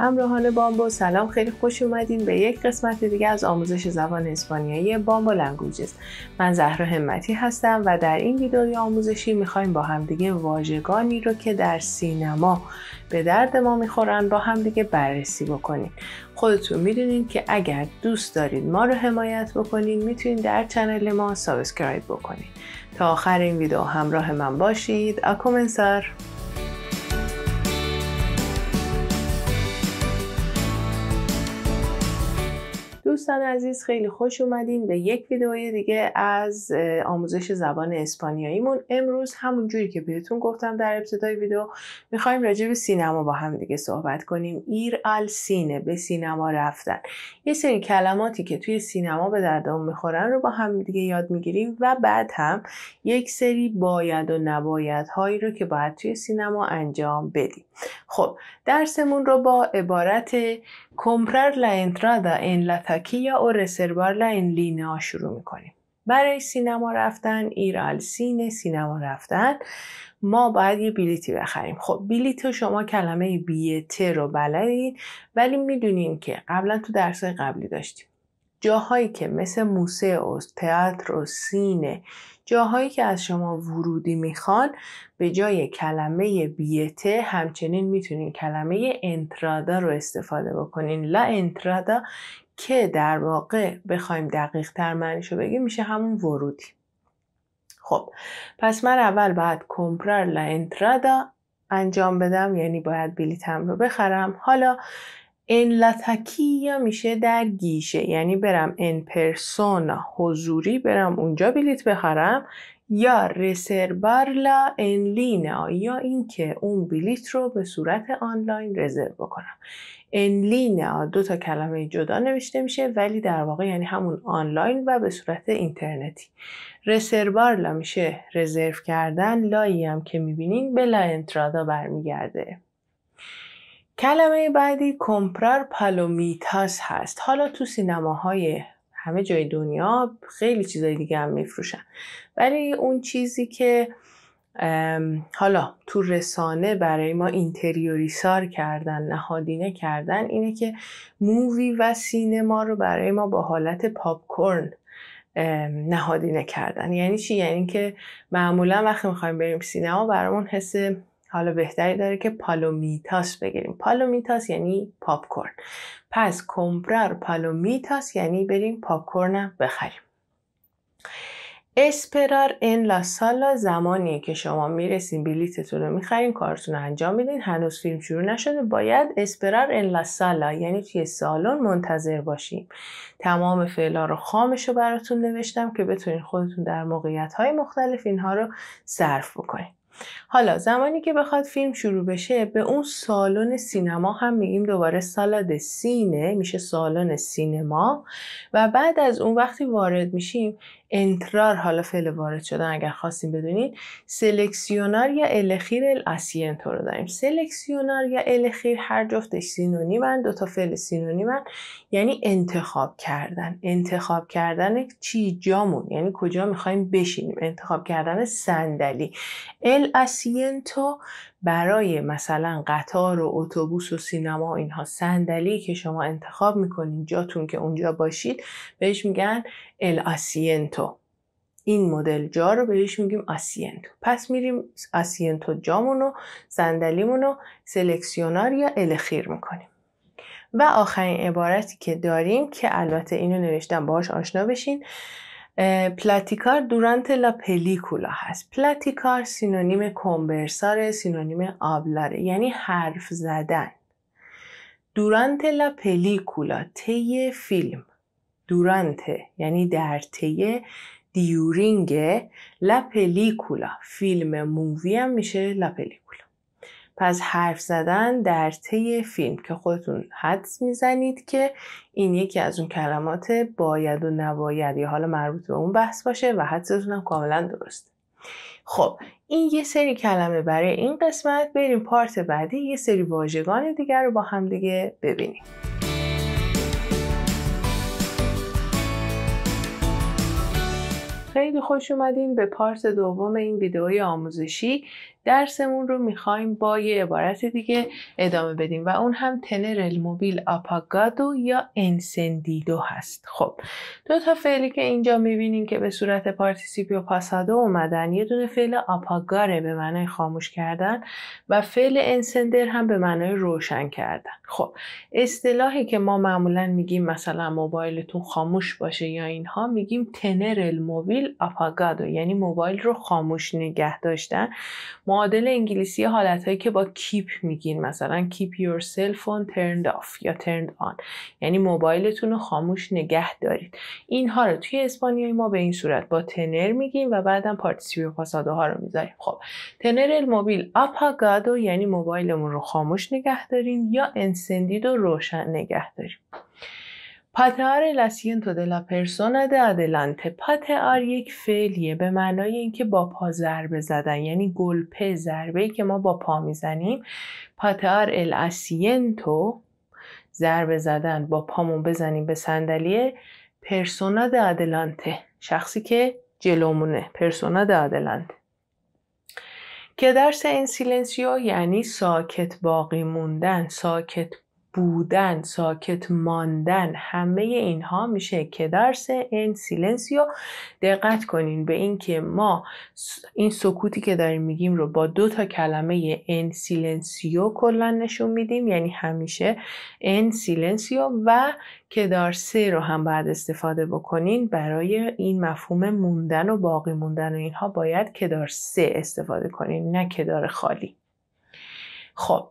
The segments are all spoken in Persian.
همراهان بامبو سلام خیلی خوش اومدین به یک قسمت دیگه از آموزش زبان اسپانیایی بامبو لنگویجز من زهرا همتی هستم و در این ویدئوی آموزشی میخوایم با همدیگه واژگانی رو که در سینما به درد ما میخورن با همدیگه بررسی بکنیم خودتون میدونین که اگر دوست دارید ما رو حمایت بکنین میتونید در چنل ما سابسکرایب بکنید. تا آخر این ویدیو همراه من باشید سر دوستان عزیز خیلی خوش اومدین به یک ویدئوی دیگه از آموزش زبان اسپانیاییمون امروز همون جوری که بهتون گفتم در ابتدای ویدیو میخوایم راجع به سینما با هم دیگه صحبت کنیم ایر آل سینه به سینما رفتن یه سری کلماتی که توی سینما به دردمون میخورن رو با هم دیگه یاد میگیریم و بعد هم یک سری باید و نباید هایی رو که باید توی سینما انجام بدیم خب درسمون رو با عبارت کمپرر لا انترادا ان la و رسروار لا ان لینا شروع میکنیم برای سینما رفتن ایرال سینه سینما رفتن ما باید یه بلیتی بخریم خب بیلیتو شما کلمه بیته رو بلدید ولی میدونیم که قبلا تو درسای قبلی داشتیم جاهایی که مثل موسه و تئاتر و سینه جاهایی که از شما ورودی میخوان به جای کلمه بیته همچنین میتونین کلمه انترادا رو استفاده بکنین لا انترادا که در واقع بخوایم دقیق تر معنیشو بگیم میشه همون ورودی خب پس من اول باید کمپرار لا انترادا انجام بدم یعنی باید بلیتم رو بخرم حالا ان یا میشه در گیشه یعنی برم ان پرسونا حضوری برم اونجا بلیت بخرم یا رسربارلا ان لینا یا اینکه اون بلیت رو به صورت آنلاین رزرو بکنم ان لینا دو تا کلمه جدا نوشته میشه ولی در واقع یعنی همون آنلاین و به صورت اینترنتی رسربارلا میشه رزرو کردن لایی هم که میبینین بلا انترادا برمیگرده کلمه بعدی کمپرار پالومیتاس هست حالا تو سینماهای همه جای دنیا خیلی چیزای دیگه هم میفروشن ولی اون چیزی که حالا تو رسانه برای ما اینتریوریسار کردن نهادینه کردن اینه که مووی و سینما رو برای ما با حالت پاپکورن نهادینه کردن یعنی چی یعنی که معمولا وقتی میخوایم بریم سینما برامون حس حالا بهتری داره که پالومیتاس بگیریم پالومیتاس یعنی پاپکورن پس کمپرار پالومیتاس یعنی بریم پاپکورنم بخریم اسپرار ان لا سالا زمانیه که شما میرسین بلیتتون رو میخرین کارتون رو انجام میدین هنوز فیلم شروع نشده باید اسپرار ان لا سالا یعنی توی سالن منتظر باشیم تمام فعلا رو خامش رو براتون نوشتم که بتونین خودتون در موقعیت های مختلف اینها رو صرف بکنین حالا زمانی که بخواد فیلم شروع بشه به اون سالن سینما هم میگیم دوباره سالاد سینه میشه سالن سینما و بعد از اون وقتی وارد میشیم انترار حالا فعل وارد شدن اگر خواستیم بدونید سلکسیونار یا الخیر الاسینتو رو داریم سلکسیونار یا الخیر هر جفتش سینونیمن دو تا فعل من یعنی انتخاب کردن انتخاب کردن چی جامون یعنی کجا میخوایم بشینیم انتخاب کردن صندلی el برای مثلا قطار و اتوبوس و سینما و اینها صندلی که شما انتخاب میکنید جاتون که اونجا باشید بهش میگن ال این مدل جا رو بهش میگیم آسینتو پس میریم اسینتو جامون رو صندلیمون رو سلکسیونار یا الخیر میکنیم و آخرین عبارتی که داریم که البته اینو نوشتم باهاش آشنا بشین پلاتیکار دورانت لا پلیکولا هست پلاتیکار سینونیم کنبرساره، سینونیم آبلاره یعنی حرف زدن دورانت لا پلیکولا طی فیلم دورانت یعنی در طی دیورینگ لا پلیکولا فیلم مووی هم میشه لا پلیکولا پس حرف زدن در طی فیلم که خودتون حدس میزنید که این یکی از اون کلمات باید و نباید یا حالا مربوط به اون بحث باشه و حدستون هم کاملا درسته خب این یه سری کلمه برای این قسمت بریم پارت بعدی یه سری واژگان دیگر رو با هم دیگه ببینیم خیلی خوش اومدین به پارت دوم این ویدئوی آموزشی درسمون رو میخوایم با یه عبارت دیگه ادامه بدیم و اون هم تنر الموبیل آپاگادو یا انسندیدو هست خب دو تا فعلی که اینجا میبینیم که به صورت و پاسادو اومدن یه دونه فعل آپاگاره به معنای خاموش کردن و فعل انسندر هم به معنای روشن کردن خب اصطلاحی که ما معمولا میگیم مثلا موبایلتون خاموش باشه یا اینها میگیم تنر الموبیل آپاگادو یعنی موبایل رو خاموش نگه داشتن معادل انگلیسی حالتهایی که با کیپ میگین مثلا کیپ your سلفون ترند turned یا turned آن یعنی موبایلتون رو خاموش نگه دارید اینها رو توی اسپانیایی ما به این صورت با تنر میگیم و بعدم پارتیسیپ پاساده ها رو میذاریم خب تنر الموبیل اپاگادو یعنی موبایلمون رو خاموش نگه داریم یا انسندید و روشن نگه داریم پاتار لسینتو دلا پرسونا د ادلانته یک فعلیه به معنای اینکه با پا ضربه زدن یعنی گلپه ضربه که ما با پا میزنیم پاتار الاسینتو ضربه زدن با پامون بزنیم به صندلیه پرسونا د ادلانته شخصی که جلومونه پرسونا د ادلانته که درس این سیلنسیو یعنی ساکت باقی موندن ساکت بودن ساکت ماندن همه اینها میشه که درس این سیلنسیو دقت کنین به اینکه ما این سکوتی که داریم میگیم رو با دو تا کلمه ان سیلنسیو کلا نشون میدیم یعنی همیشه ان سیلنسیو و کدارسه رو هم بعد استفاده بکنین برای این مفهوم موندن و باقی موندن و اینها باید کدار سه استفاده کنین نه کدار خالی خب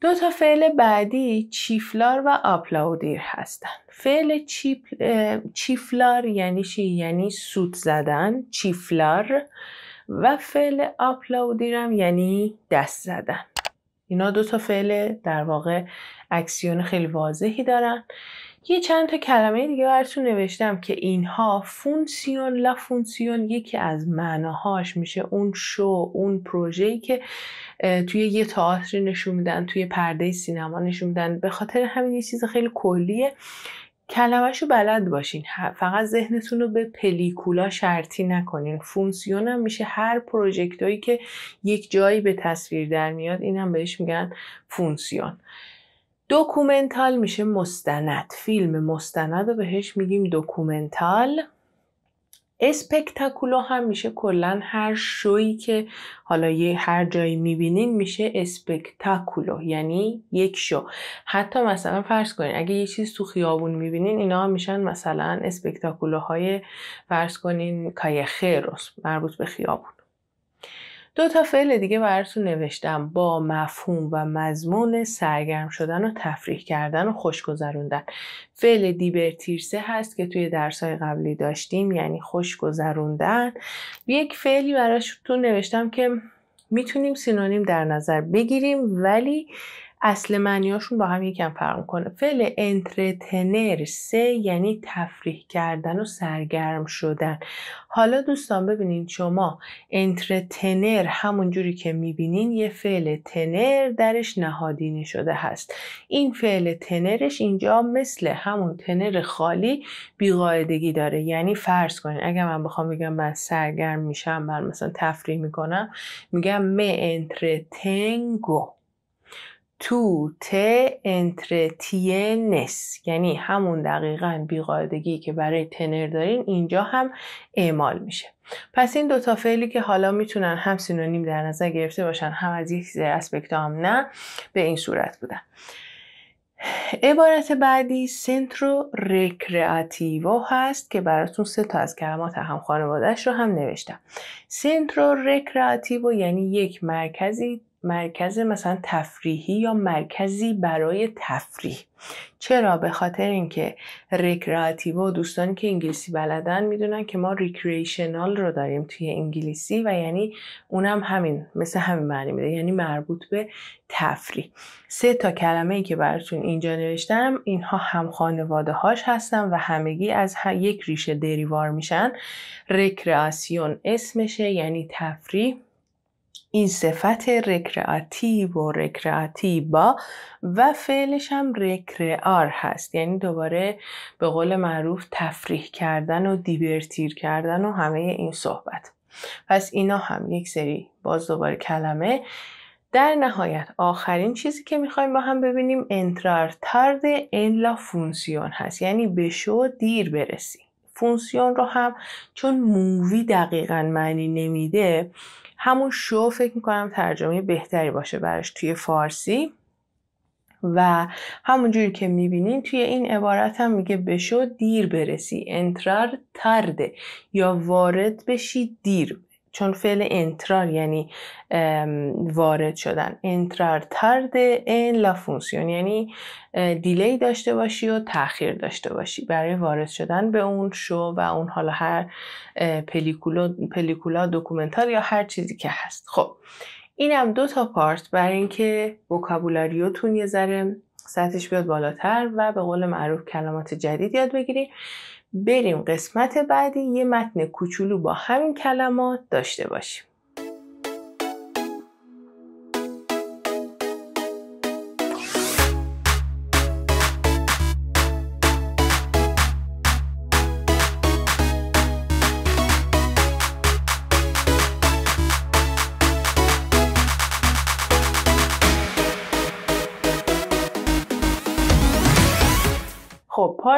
دو تا فعل بعدی چیفلار و آپلاودیر هستند. فعل چیفلار یعنی چی؟ یعنی سود زدن چیفلار و فعل آپلاودیرم یعنی دست زدن اینا دو تا فعل در واقع اکسیون خیلی واضحی دارن یه چند تا کلمه دیگه براتون نوشتم که اینها فونسیون لا فونسیون یکی از معناهاش میشه اون شو اون پروژه‌ای که توی یه تئاتر نشون میدن توی پرده سینما نشون میدن به خاطر همین یه چیز خیلی کلیه کلمهشو بلد باشین فقط ذهنتون رو به پلیکولا شرطی نکنین فونسیون هم میشه هر پروژکتایی که یک جایی به تصویر در میاد این هم بهش میگن فونسیون دوکومنتال میشه مستند فیلم مستند رو بهش میگیم دوکومنتال اسپکتاکولو هم میشه کلا هر شویی که حالا یه هر جایی میبینین میشه اسپکتاکولو یعنی یک شو حتی مثلا فرض کنین اگه یه چیز تو خیابون میبینین اینا میشن مثلا اسپکتاکولوهای فرض کنین کایخه روز مربوط به خیابون دو تا فعل دیگه براتون نوشتم با مفهوم و مضمون سرگرم شدن و تفریح کردن و گذروندن فعل دیبرتیرسه هست که توی درسهای قبلی داشتیم یعنی خوش گذروندن یک فعلی براتون نوشتم که میتونیم سینونیم در نظر بگیریم ولی اصل معنیاشون با هم یکم فرق کنه فعل انترتنر سه یعنی تفریح کردن و سرگرم شدن حالا دوستان ببینین شما انترتنر همون جوری که میبینین یه فعل تنر درش نهادینه شده هست این فعل تنرش اینجا مثل همون تنر خالی بیقاعدگی داره یعنی فرض کنین اگر من بخوام بگم من سرگرم میشم من مثلا تفریح میکنم میگم می انترتنگو تو ت انتر نس یعنی همون دقیقا بیقاعدگی که برای تنر دارین اینجا هم اعمال میشه پس این دوتا فعلی که حالا میتونن هم سینونیم در نظر گرفته باشن هم از یک از اسپکت هم نه به این صورت بودن عبارت بعدی سنترو رکریاتیو هست که براتون سه تا از کلمات هم خانوادهش رو هم نوشتم سنترو رکریاتیو یعنی یک مرکزی مرکز مثلا تفریحی یا مرکزی برای تفریح چرا به خاطر اینکه رکراتیو و دوستانی که انگلیسی بلدن میدونن که ما ریکریشنال رو داریم توی انگلیسی و یعنی اونم همین مثل همین معنی میده یعنی مربوط به تفریح سه تا کلمه ای که براتون اینجا نوشتم اینها هم خانواده هاش هستن و همگی از یک ریشه دریوار میشن رکراسیون اسمشه یعنی تفریح این صفت رکراتیو و با و فعلش هم رکرار هست یعنی دوباره به قول معروف تفریح کردن و دیبرتیر کردن و همه این صحبت پس اینا هم یک سری باز دوباره کلمه در نهایت آخرین چیزی که میخوایم با هم ببینیم انترار تارد انلا لا فونسیون هست یعنی به شو دیر برسی فونسیون رو هم چون مووی دقیقا معنی نمیده همون شو فکر میکنم ترجمه بهتری باشه براش توی فارسی و همونجوری که میبینین توی این عبارت هم میگه شو دیر برسی انترار ترده یا وارد بشی دیر چون فعل انترار یعنی وارد شدن انترار ترده این لا یعنی دیلی داشته باشی و تاخیر داشته باشی برای وارد شدن به اون شو و اون حالا هر پلیکولا, پلیکولا یا هر چیزی که هست خب اینم دو تا پارت برای اینکه وکابولاریوتون یه ذره سطحش بیاد بالاتر و به قول معروف کلمات جدید یاد بگیری بریم قسمت بعدی یه متن کوچولو با همین کلمات داشته باشیم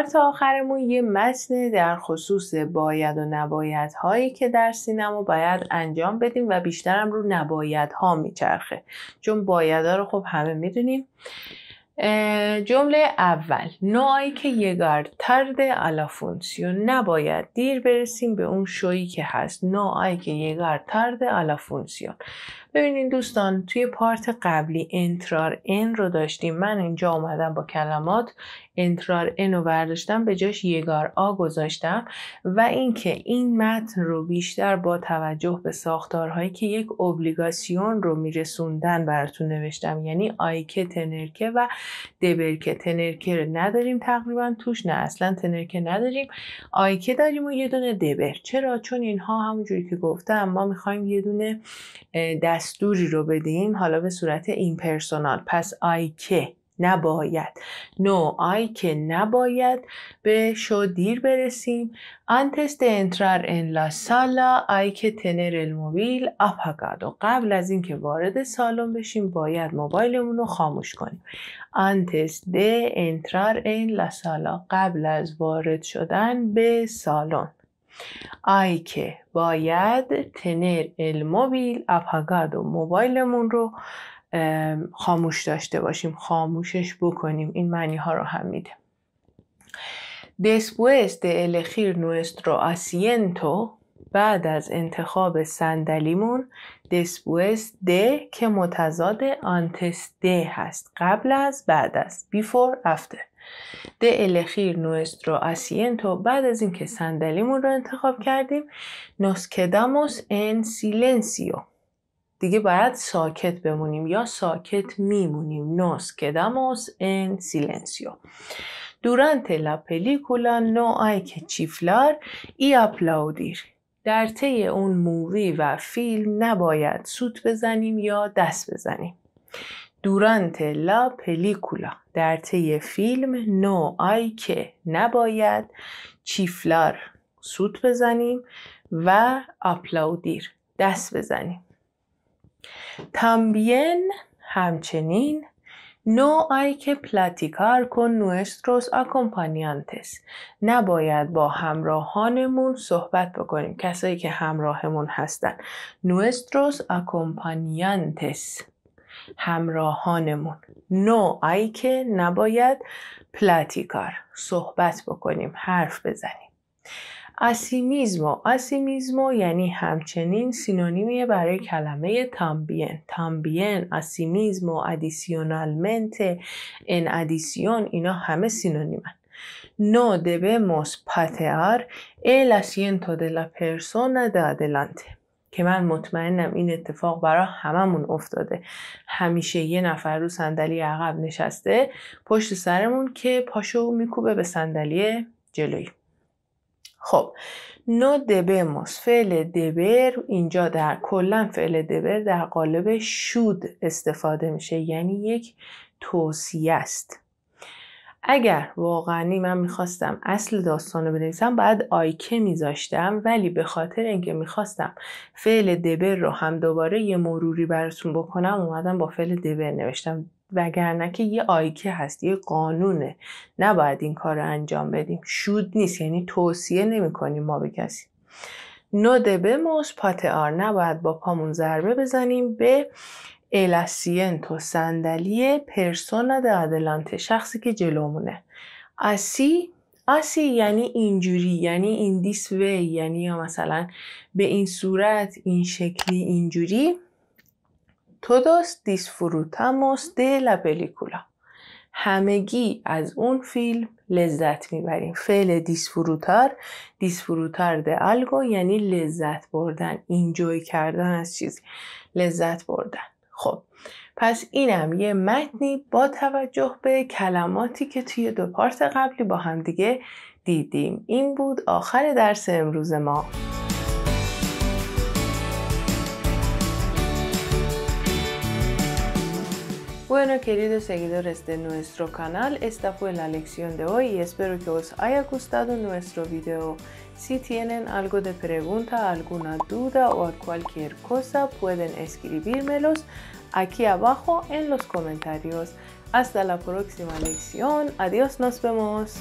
پارت آخرمون یه متن در خصوص باید و نباید هایی که در سینما باید انجام بدیم و بیشترم رو نباید ها میچرخه چون باید ها رو خب همه میدونیم جمله اول نوعی که یگار ترد الافونسیون نباید دیر برسیم به اون شویی که هست نوعی که یگار ترد الافونسیون ببینین دوستان توی پارت قبلی انترار ان رو داشتیم من اینجا اومدم با کلمات انترار ان رو برداشتم به جاش یگار آ گذاشتم و اینکه این متن رو بیشتر با توجه به ساختارهایی که یک اوبلیگاسیون رو میرسوندن براتون نوشتم یعنی آیکه تنرکه و دبرکه تنرکه نداریم تقریبا توش نه اصلا تنرکه نداریم آیکه داریم و یه دونه دبر چرا چون اینها همونجوری که گفتم ما میخوایم یه دونه دستوری رو بدیم حالا به صورت ایمپرسونال پس آی که نباید نو no, آی که نباید به شو دیر برسیم آنتست انترار ان لا سالا آی که تنر الموبیل آپاگادو قبل از اینکه وارد سالن بشیم باید موبایلمون رو خاموش کنیم آنتست د انترار ان لا سالا قبل از وارد شدن به سالن آی که باید تنر الموبیل و موبایلمون رو خاموش داشته باشیم خاموشش بکنیم این معنی ها رو هم میده دسپوس de elegir nuestro asiento بعد از انتخاب صندلیمون دسپوس د که متضاد آنتس de هست قبل از بعد از بیفور، افتر de elegir nuestro asiento بعد از اینکه صندلیمون رو انتخاب کردیم nos quedamos en silencio دیگه باید ساکت بمونیم یا ساکت میمونیم nos quedamos en silencio durante la película no hay que chiflar y aplaudir در طی اون مووی و فیلم نباید سوت بزنیم یا دست بزنیم دورانت لا پلیکولا در طی فیلم نو آی که نباید چیفلار سوت بزنیم و اپلاودیر دست بزنیم تامبین همچنین نو آی که پلاتیکار کن نوستروس اکمپانیانتس. نباید با همراهانمون صحبت بکنیم. کسایی که همراهمون هستن. نوستروس اکمپانیانتس همراهانمون ای که نباید پلاتیکار صحبت بکنیم حرف بزنیم اسیمیزمو اسیمیزمو یعنی همچنین سینونیمیه برای کلمه تامبین تامبین اسیمیزمو ادیسیونالمنت ان ادیسیون اینا همه سینونیمن نو debemos patear ال ال de دلا پرسونا که من مطمئنم این اتفاق برای هممون افتاده همیشه یه نفر رو صندلی عقب نشسته پشت سرمون که پاشو میکوبه به صندلی جلوی خب نو دبموس فعل دبر اینجا در کلا فعل دبر در قالب شود استفاده میشه یعنی یک توصیه است اگر واقعا من میخواستم اصل داستان رو بنویسم باید آیکه میذاشتم ولی به خاطر اینکه میخواستم فعل دبر رو هم دوباره یه مروری براتون بکنم اومدم با فعل دبر نوشتم وگرنه که یه آیکه هست یه قانونه نباید این کار رو انجام بدیم شود نیست یعنی توصیه نمیکنیم ما به کسی نو دبموس پاتار نباید با پامون ضربه بزنیم به ال asiento صندلی پرسونا de شخصی که جلومونه اسی اسی یعنی اینجوری یعنی این دیس وی یعنی یا مثلا به این صورت این شکلی اینجوری تو تودوس دیسفروتاموس د پلیکولا همگی از اون فیلم لذت میبریم فعل دیسفروتار دیسفروتار د الگو یعنی لذت بردن اینجوی کردن از چیزی لذت بردن خب پس اینم یه متنی با توجه به کلماتی که توی دو پارت قبلی با هم دیگه دیدیم این بود آخر درس امروز ما Bueno, queridos seguidores de nuestro canal, esta fue la lección de hoy y espero que os haya gustado nuestro video. Si tienen algo de pregunta, alguna duda o cualquier cosa, pueden escribírmelos aquí abajo en los comentarios. Hasta la próxima lección. Adiós, nos vemos.